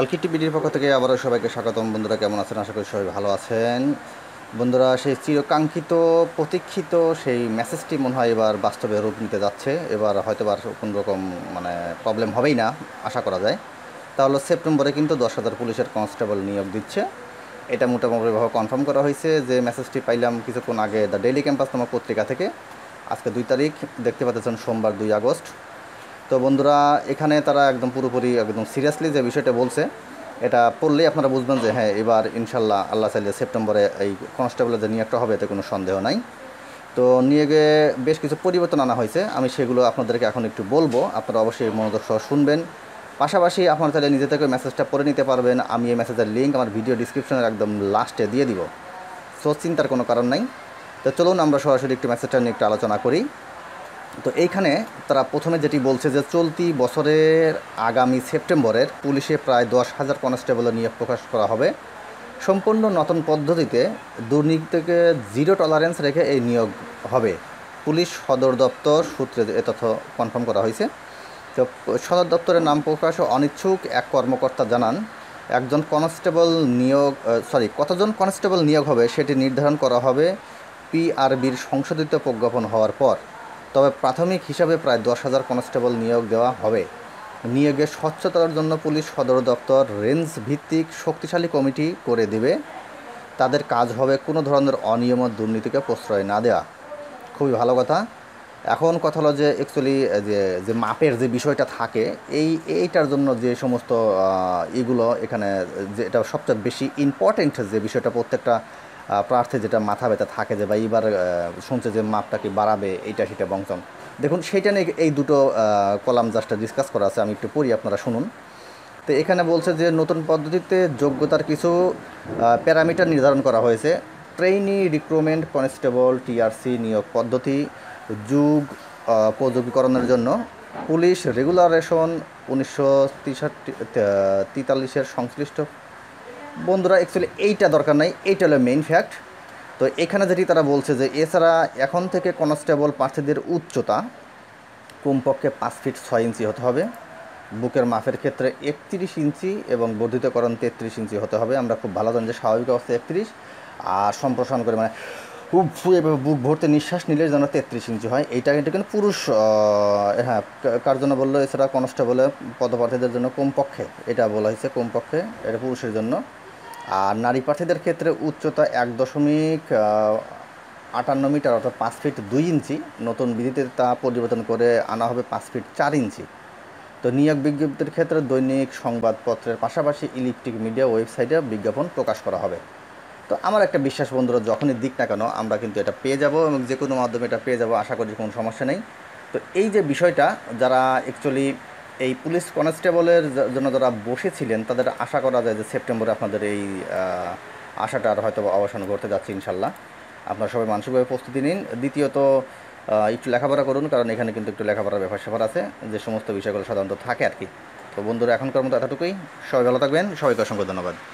অলকিট টিভিডির পক্ষ থেকে আবারও সবাইকে স্বাগতম বন্ধুরা কেমন আছেন আশা করি সবাই ভালো আছেন বন্ধুরা সেই চিরকাঙ্ক্ষিত প্রতীক্ষিত সেই মেসেজটি মনে হয় এবার বাস্তবে রূপ নিতে যাচ্ছে এবার হয়তো বা কোনো রকম মানে প্রবলেম হবেই না আশা করা যায় তাহলে সেপ্টেম্বরে কিন্তু দশ হাজার পুলিশের কনস্টেবল নিয়োগ দিচ্ছে এটা মোটামুটিভাবে কনফার্ম করা হয়েছে যে মেসেজটি পাইলাম কিছুক্ষণ আগে দ্য ডেইলি ক্যাম্পাস নামক পত্রিকা থেকে আজকে দুই তারিখ দেখতে পাচ্ছেন সোমবার দুই আগস্ট তো বন্ধুরা এখানে তারা একদম পুরোপুরি একদম সিরিয়াসলি যে বিষয়টা বলছে এটা পড়লেই আপনারা বুঝবেন যে হ্যাঁ এবার ইনশাল্লাহ আল্লাহ চাইলে সেপ্টেম্বরে এই কনস্টেবলের যে নিয়োগটা হবে এতে কোনো সন্দেহ নাই তো নিয়োগে বেশ কিছু পরিবর্তন আনা হয়েছে আমি সেগুলো আপনাদেরকে এখন একটু বলবো আপনারা অবশ্যই মনোযোগ সহ শুনবেন পাশাপাশি আপনারা তাহলে নিজে থেকে মেসেজটা পড়ে নিতে পারবেন আমি এই মেসেজের লিঙ্ক আমার ভিডিও ডিসক্রিপশনের একদম লাস্টে দিয়ে দিব সো চিন্তার কোনো কারণ নাই তো চলুন আমরা সরাসরি একটু মেসেজটা নিয়ে একটু আলোচনা করি তো এইখানে তারা প্রথমে যেটি বলছে যে চলতি বছরের আগামী সেপ্টেম্বরের পুলিশে প্রায় দশ হাজার কনস্টেবল নিয়োগ প্রকাশ করা হবে সম্পূর্ণ নতুন পদ্ধতিতে দুর্নীতিকে জিরো টলারেন্স রেখে এই নিয়োগ হবে পুলিশ সদর দপ্তর সূত্রে এ তথ্য কনফার্ম করা হয়েছে তো সদর দপ্তরের নাম প্রকাশ অনিচ্ছুক এক কর্মকর্তা জানান একজন কনস্টেবল নিয়োগ সরি কতজন কনস্টেবল নিয়োগ হবে সেটি নির্ধারণ করা হবে পিআরবির সংশোধিত প্রজ্ঞাপন হওয়ার পর তবে প্রাথমিক হিসাবে প্রায় দশ হাজার কনস্টেবল নিয়োগ দেওয়া হবে নিয়োগে স্বচ্ছতার জন্য পুলিশ সদর দপ্তর রেঞ্জ ভিত্তিক শক্তিশালী কমিটি করে দেবে তাদের কাজ হবে কোনো ধরনের অনিয়ম দুর্নীতিকে প্রশ্রয় না দেওয়া খুবই ভালো কথা এখন কথা হলো যে অ্যাকচুয়ালি যে যে মাপের যে বিষয়টা থাকে এই এইটার জন্য যে সমস্ত এগুলো এখানে যেটা সবচেয়ে বেশি ইম্পর্টেন্ট যে বিষয়টা প্রত্যেকটা প্রার্থী যেটা মাথা ব্যথা থাকে যে বা এইবার শুনছে যে মাপটাকে বাড়াবে এইটা সেটা বংশন দেখুন সেইটা নিয়ে এই দুটো কলাম জাস্টটা ডিসকাস করা আছে আমি একটু পড়ি আপনারা শুনুন তো এখানে বলছে যে নতুন পদ্ধতিতে যোগ্যতার কিছু প্যারামিটার নির্ধারণ করা হয়েছে ট্রেইনি রিক্রুটমেন্ট কনস্টেবল টিআরসি নিয়োগ পদ্ধতি যুগ প্রযোগীকরণের জন্য পুলিশ রেগুলারেশন উনিশশো তিতাল্লিশের সংশ্লিষ্ট বন্ধুরা অ্যাকচুয়ালি এইটা দরকার নাই এইটা হলো মেইন ফ্যাক্ট তো এখানে যেটি তারা বলছে যে এছাড়া এখন থেকে কনস্টেবল প্রার্থীদের উচ্চতা কমপক্ষে পাঁচ ফিট ছয় ইঞ্চি হতে হবে বুকের মাপের ক্ষেত্রে একত্রিশ ইঞ্চি এবং বর্ধিতকরণ তেত্রিশ ইঞ্চি হতে হবে আমরা খুব ভালো জানি যে স্বাভাবিক অবস্থায় একত্রিশ আর সম্প্রসারণ করে মানে খুব এভাবে বুক ভরতে নিঃশ্বাস নিলে যেন তেত্রিশ ইঞ্চি হয় এইটা কিন্তু কিন্তু পুরুষ হ্যাঁ কার জন্য বললো এছাড়া কনস্টেবলের পদপ্রার্থীদের জন্য কমপক্ষে এটা বলা হয়েছে কমপক্ষে এটা পুরুষের জন্য আর নারী প্রার্থীদের ক্ষেত্রে উচ্চতা এক দশমিক আটান্ন মিটার অর্থাৎ পাঁচ ফিট দুই ইঞ্চি নতুন বিধিতে তা পরিবর্তন করে আনা হবে পাঁচ ফিট চার ইঞ্চি তো নিয়োগ বিজ্ঞপ্তির ক্ষেত্রে দৈনিক সংবাদপত্রের পাশাপাশি ইলেকট্রিক মিডিয়া ওয়েবসাইটে বিজ্ঞাপন প্রকাশ করা হবে তো আমার একটা বিশ্বাস বন্ধুরা যখনই দিক না কেন আমরা কিন্তু এটা পেয়ে যাব এবং যে কোনো মাধ্যমে এটা পেয়ে যাব আশা করি কোনো সমস্যা নেই তো এই যে বিষয়টা যারা অ্যাকচুয়ালি এই পুলিশ কনস্টেবলের জন্য যারা বসেছিলেন তাদের আশা করা যায় যে সেপ্টেম্বরে আপনাদের এই আশাটার হয়তো অবসান ঘটতে যাচ্ছে ইনশাল্লাহ আপনারা সবাই মানসিকভাবে প্রস্তুতি নিন দ্বিতীয়ত একটু লেখাপড়া করুন কারণ এখানে কিন্তু একটু লেখাপড়ার ব্যাপার স্যাপার আছে যে সমস্ত বিষয়গুলো সাধারণত থাকে আর কি তো বন্ধুরা এখনকার মতো এতটুকুই সবাই ভালো থাকবেন সবাইকে অসংখ্য ধন্যবাদ